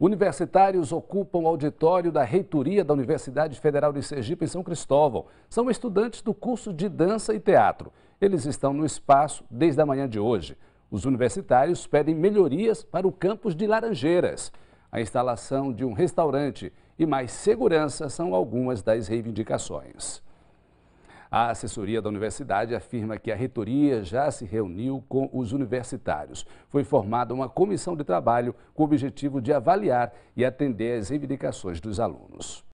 Universitários ocupam o auditório da reitoria da Universidade Federal de Sergipe em São Cristóvão. São estudantes do curso de dança e teatro. Eles estão no espaço desde a manhã de hoje. Os universitários pedem melhorias para o campus de Laranjeiras. A instalação de um restaurante e mais segurança são algumas das reivindicações. A assessoria da universidade afirma que a reitoria já se reuniu com os universitários. Foi formada uma comissão de trabalho com o objetivo de avaliar e atender às reivindicações dos alunos.